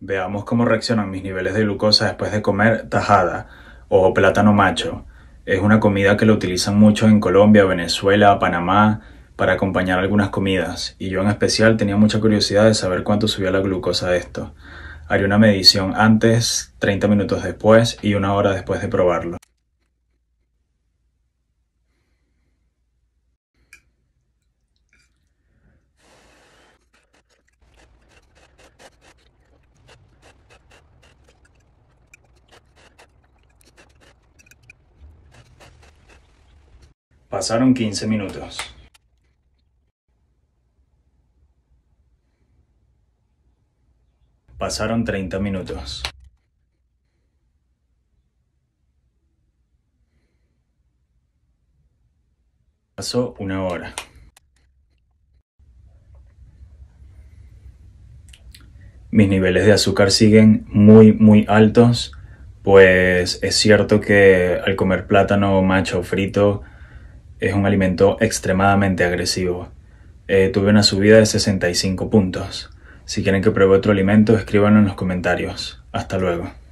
Veamos cómo reaccionan mis niveles de glucosa después de comer tajada o plátano macho. Es una comida que lo utilizan mucho en Colombia, Venezuela, Panamá para acompañar algunas comidas y yo en especial tenía mucha curiosidad de saber cuánto subía la glucosa de esto. Haré una medición antes, 30 minutos después y una hora después de probarlo. Pasaron 15 minutos. Pasaron 30 minutos. Pasó una hora. Mis niveles de azúcar siguen muy, muy altos, pues es cierto que al comer plátano macho frito, es un alimento extremadamente agresivo. Eh, tuve una subida de 65 puntos. Si quieren que pruebe otro alimento, escríbanlo en los comentarios. Hasta luego.